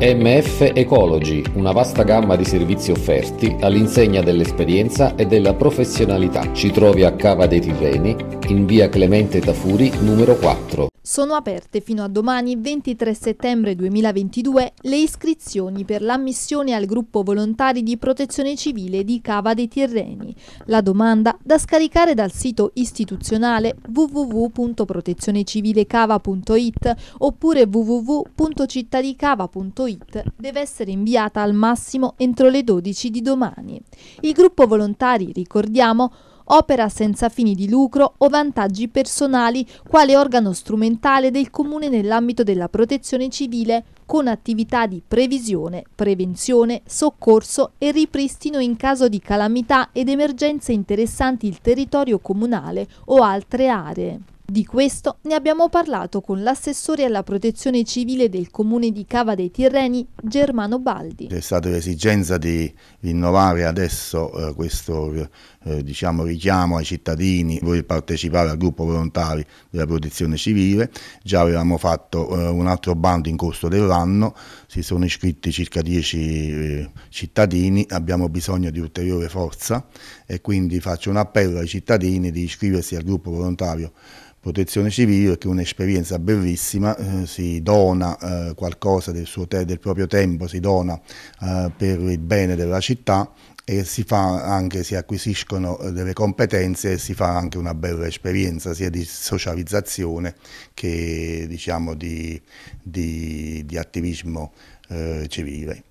MF Ecology, una vasta gamma di servizi offerti all'insegna dell'esperienza e della professionalità. Ci trovi a Cava dei Tirreni in via Clemente Tafuri numero 4. Sono aperte fino a domani 23 settembre 2022 le iscrizioni per l'ammissione al gruppo volontari di protezione civile di Cava dei Tirreni. La domanda da scaricare dal sito istituzionale www.protezionecivilecava.it oppure www.cittadicava.it deve essere inviata al massimo entro le 12 di domani. Il gruppo volontari, ricordiamo, opera senza fini di lucro o vantaggi personali quale organo strumentale del Comune nell'ambito della protezione civile con attività di previsione, prevenzione, soccorso e ripristino in caso di calamità ed emergenze interessanti il territorio comunale o altre aree. Di questo ne abbiamo parlato con l'assessore alla protezione civile del comune di Cava dei Tirreni, Germano Baldi. C'è stata l'esigenza di rinnovare adesso eh, questo eh, diciamo, richiamo ai cittadini voler partecipare al gruppo volontari della protezione civile. Già avevamo fatto eh, un altro bando in corso dell'anno, si sono iscritti circa 10 eh, cittadini, abbiamo bisogno di ulteriore forza e quindi faccio un appello ai cittadini di iscriversi al gruppo volontario protezione civile che è un'esperienza bellissima, eh, si dona eh, qualcosa del, del, proprio tempo, si dona eh, per il bene della città e si, anche, si acquisiscono eh, delle competenze e si fa anche una bella esperienza sia di socializzazione che diciamo, di, di, di attivismo eh, civile.